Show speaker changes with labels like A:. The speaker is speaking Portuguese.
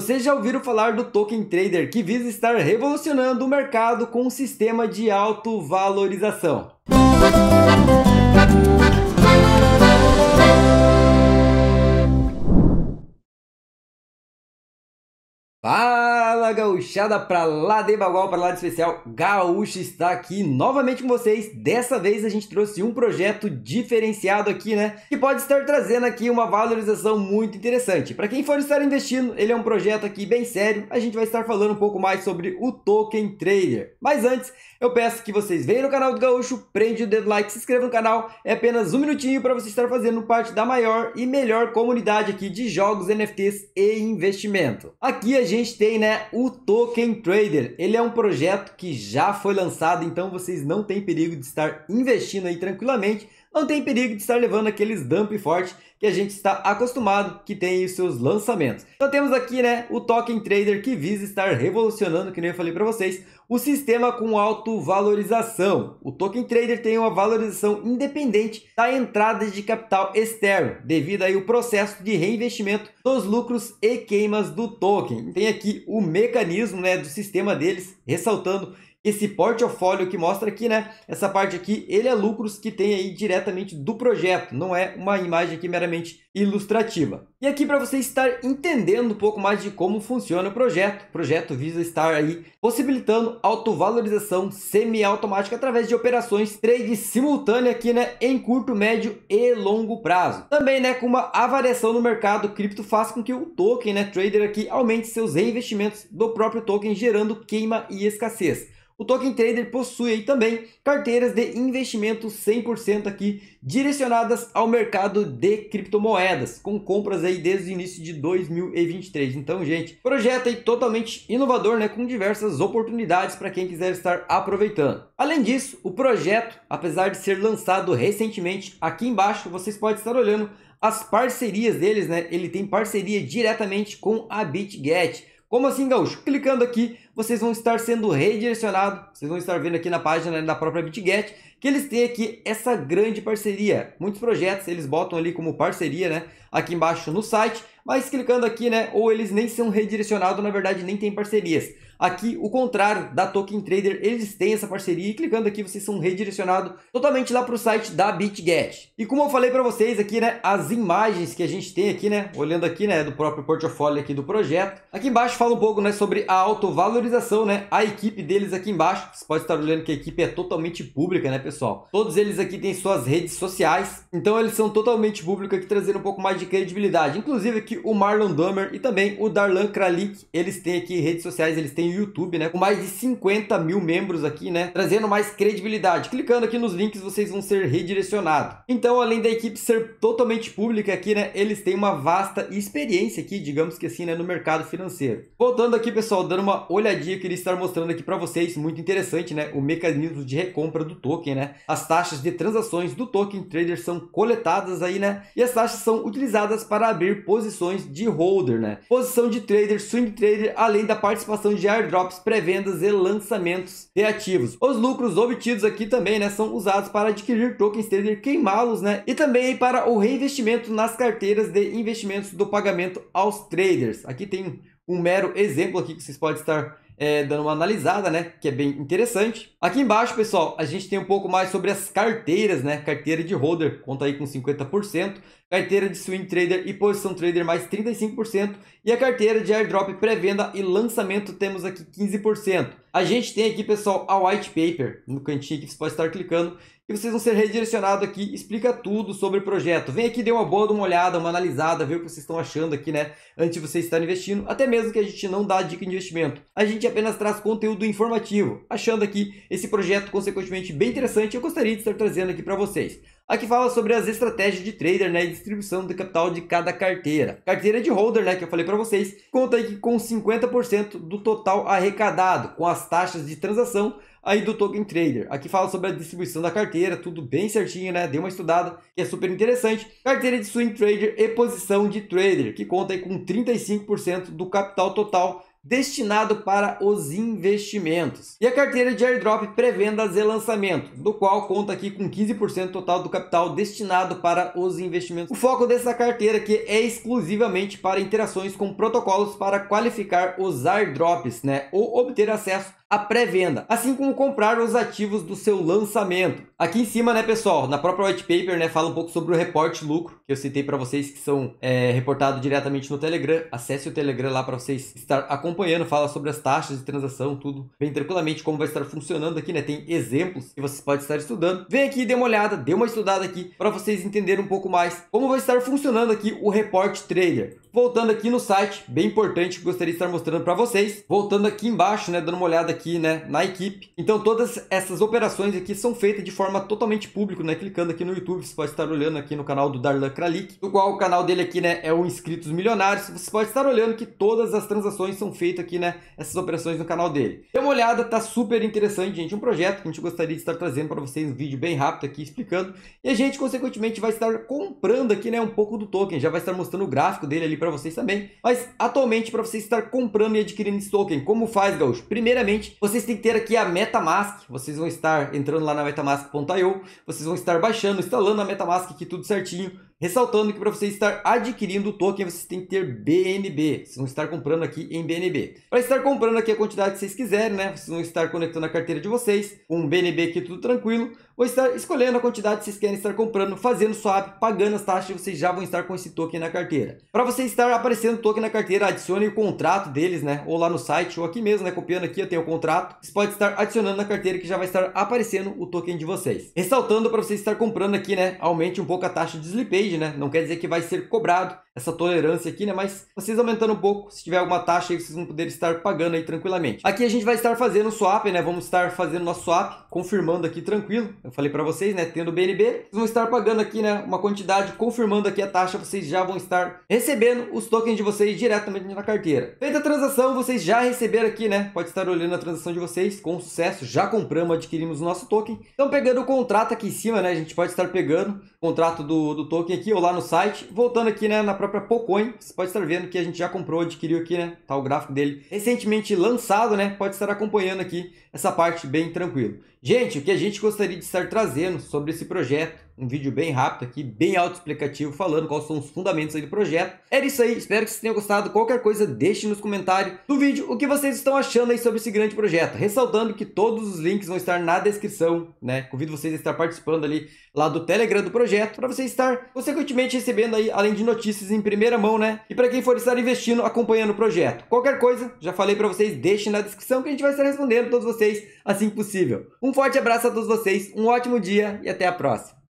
A: Vocês já ouviram falar do token trader que visa estar revolucionando o mercado com um sistema de autovalorização. Fala gauchada pra lá de Bagual, pra lá de especial, Gaúcho está aqui novamente com vocês, dessa vez a gente trouxe um projeto diferenciado aqui, né, que pode estar trazendo aqui uma valorização muito interessante. Para quem for estar investindo, ele é um projeto aqui bem sério, a gente vai estar falando um pouco mais sobre o Token Trader. Mas antes, eu peço que vocês venham no canal do Gaúcho, prende o dedo like, se inscreva no canal, é apenas um minutinho para você estar fazendo parte da maior e melhor comunidade aqui de jogos, NFTs e investimento. Aqui a gente tem, né, o Token Trader. Ele é um projeto que já foi lançado, então vocês não têm perigo de estar investindo aí tranquilamente não tem perigo de estar levando aqueles dump forte que a gente está acostumado que tem os seus lançamentos. Então temos aqui né, o token trader que visa estar revolucionando, que nem eu falei para vocês, o sistema com autovalorização. O token trader tem uma valorização independente da entrada de capital externo, devido aí ao processo de reinvestimento dos lucros e queimas do token. Tem aqui o mecanismo né, do sistema deles, ressaltando esse portfólio que mostra aqui, né? Essa parte aqui, ele é lucros que tem aí diretamente do projeto, não é uma imagem aqui meramente ilustrativa. E aqui para você estar entendendo um pouco mais de como funciona o projeto. O projeto visa estar aí possibilitando autovalorização semiautomática através de operações trade simultânea aqui, né, em curto, médio e longo prazo. Também, né, com uma avaliação no mercado cripto faz com que o token, né, trader aqui aumente seus reinvestimentos do próprio token gerando queima e escassez o Token Trader possui aí também carteiras de investimento 100% aqui direcionadas ao mercado de criptomoedas, com compras aí desde o início de 2023. Então, gente, projeto aí totalmente inovador, né, com diversas oportunidades para quem quiser estar aproveitando. Além disso, o projeto, apesar de ser lançado recentemente, aqui embaixo vocês podem estar olhando as parcerias deles, né? Ele tem parceria diretamente com a BitGet. Como assim, Gaúcho? Clicando aqui, vocês vão estar sendo redirecionados, vocês vão estar vendo aqui na página né, da própria BitGet, que eles têm aqui essa grande parceria. Muitos projetos eles botam ali como parceria, né? Aqui embaixo no site, mas clicando aqui, né, ou eles nem são redirecionados, na verdade nem tem parcerias. Aqui, o contrário da Token Trader, eles têm essa parceria e clicando aqui vocês são redirecionados totalmente lá para o site da BitGet. E como eu falei para vocês aqui, né, as imagens que a gente tem aqui, né, olhando aqui, né, do próprio portfólio aqui do projeto. Aqui embaixo fala um pouco, né, sobre a autovalorização, né, a equipe deles aqui embaixo. Você pode estar olhando que a equipe é totalmente pública, né, pessoal. Todos eles aqui têm suas redes sociais, então eles são totalmente públicos aqui, trazendo um pouco mais de credibilidade. Inclusive aqui o Marlon Dummer e também o Darlan Kralik. Eles têm aqui redes sociais, eles têm o YouTube, né? Com mais de 50 mil membros aqui, né? Trazendo mais credibilidade. Clicando aqui nos links, vocês vão ser redirecionados. Então, além da equipe ser totalmente pública aqui, né? Eles têm uma vasta experiência aqui, digamos que assim, né? No mercado financeiro. Voltando aqui, pessoal, dando uma olhadinha, eu queria estar mostrando aqui para vocês, muito interessante, né? O mecanismo de recompra do token, né? As taxas de transações do token trader são coletadas aí, né? E as taxas são utilizadas para abrir posições de holder, né? Posição de trader, swing trader, além da participação de airdrops, pré-vendas e lançamentos de ativos. Os lucros obtidos aqui também, né, são usados para adquirir tokens trader, queimá-los, né? E também para o reinvestimento nas carteiras de investimentos do pagamento aos traders. Aqui tem um mero exemplo aqui que vocês podem estar é, dando uma analisada, né? Que é bem interessante. Aqui embaixo, pessoal, a gente tem um pouco mais sobre as carteiras, né? Carteira de holder conta aí com 50% carteira de swing trader e posição trader mais 35% e a carteira de airdrop pré-venda e lançamento temos aqui 15%. A gente tem aqui, pessoal, a white paper no cantinho que você pode estar clicando e vocês vão ser redirecionados aqui, explica tudo sobre o projeto. Vem aqui, dê uma boa, uma olhada, uma analisada, ver o que vocês estão achando aqui, né? Antes de vocês estarem investindo, até mesmo que a gente não dá dica de investimento. A gente apenas traz conteúdo informativo, achando aqui esse projeto, consequentemente, bem interessante. Eu gostaria de estar trazendo aqui para vocês aqui fala sobre as estratégias de trader né, e distribuição do capital de cada carteira. Carteira de holder, né, que eu falei para vocês, conta aí com 50% do total arrecadado, com as taxas de transação aí do Token Trader. Aqui fala sobre a distribuição da carteira, tudo bem certinho, né? Dei uma estudada, que é super interessante. Carteira de swing trader e posição de trader, que conta aí com 35% do capital total destinado para os investimentos. E a carteira de airdrop pré-vendas e lançamento, do qual conta aqui com 15% total do capital destinado para os investimentos. O foco dessa carteira que é exclusivamente para interações com protocolos para qualificar os airdrops, né, ou obter acesso à pré-venda, assim como comprar os ativos do seu lançamento. Aqui em cima, né, pessoal, na própria white paper, né, fala um pouco sobre o reporte lucro que eu citei para vocês que são é, reportados diretamente no Telegram. Acesse o Telegram lá para vocês estar acompanhando acompanhando, fala sobre as taxas de transação, tudo bem tranquilamente, como vai estar funcionando aqui, né? Tem exemplos que vocês podem estar estudando. Vem aqui, dê uma olhada, dê uma estudada aqui para vocês entenderem um pouco mais como vai estar funcionando aqui o Report Trader. Voltando aqui no site, bem importante, gostaria de estar mostrando para vocês. Voltando aqui embaixo, né, dando uma olhada aqui, né, na equipe. Então todas essas operações aqui são feitas de forma totalmente pública, né? Clicando aqui no YouTube, você pode estar olhando aqui no canal do Darlan Kralik, do qual o canal dele aqui, né, é o Inscritos Milionários. Você pode estar olhando que todas as transações são feito aqui, né, essas operações no canal dele. Dê uma olhada, tá super interessante, gente. Um projeto que a gente gostaria de estar trazendo para vocês um vídeo bem rápido aqui explicando. E a gente, consequentemente, vai estar comprando aqui, né, um pouco do token. Já vai estar mostrando o gráfico dele ali para vocês também. Mas, atualmente, para vocês estar comprando e adquirindo esse token, como faz, Gaúcho? Primeiramente, vocês têm que ter aqui a MetaMask. Vocês vão estar entrando lá na metamask.io. Vocês vão estar baixando, instalando a MetaMask aqui tudo certinho Ressaltando que para você estar adquirindo o token, você tem que ter BNB. Vocês vão estar comprando aqui em BNB. Para estar comprando aqui a quantidade que vocês quiserem, né? Vocês vão estar conectando a carteira de vocês, um BNB aqui tudo tranquilo. Vou estar escolhendo a quantidade que vocês querem estar comprando, fazendo swap, pagando as taxas, vocês já vão estar com esse token na carteira. Para você estar aparecendo o token na carteira, adicione o contrato deles, né? Ou lá no site, ou aqui mesmo, né? Copiando aqui, eu tenho o contrato. Você pode estar adicionando na carteira que já vai estar aparecendo o token de vocês. Ressaltando para você estar comprando aqui, né? Aumente um pouco a taxa de slippage né? Não quer dizer que vai ser cobrado essa tolerância aqui, né? Mas vocês aumentando um pouco, se tiver alguma taxa aí, vocês vão poder estar pagando aí tranquilamente. Aqui a gente vai estar fazendo swap, né? Vamos estar fazendo nosso swap, confirmando aqui tranquilo. Eu falei para vocês, né? Tendo BNB, vocês vão estar pagando aqui, né? Uma quantidade, confirmando aqui a taxa, vocês já vão estar recebendo os tokens de vocês diretamente na carteira. Feita a transação, vocês já receberam aqui, né? Pode estar olhando a transação de vocês com sucesso, já compramos, adquirimos o nosso token. Então, pegando o contrato aqui em cima, né? A gente pode estar pegando o contrato do, do token aqui ou lá no site. Voltando aqui né, na própria Pocoin, você pode estar vendo que a gente já comprou, adquiriu aqui, né? Tá o gráfico dele recentemente lançado, né? Pode estar acompanhando aqui essa parte bem tranquilo. Gente, o que a gente gostaria de estar trazendo sobre esse projeto, um vídeo bem rápido aqui, bem autoexplicativo, falando quais são os fundamentos do projeto. Era isso aí, espero que vocês tenham gostado. Qualquer coisa, deixe nos comentários do vídeo o que vocês estão achando aí sobre esse grande projeto. Ressaltando que todos os links vão estar na descrição, né? Convido vocês a estar participando ali lá do Telegram do projeto, para você estar consequentemente recebendo aí, além de notícias em primeira mão, né? E para quem for estar investindo, acompanhando o projeto. Qualquer coisa, já falei para vocês, deixe na descrição que a gente vai estar respondendo todos vocês assim que possível. Um um forte abraço a todos vocês, um ótimo dia e até a próxima.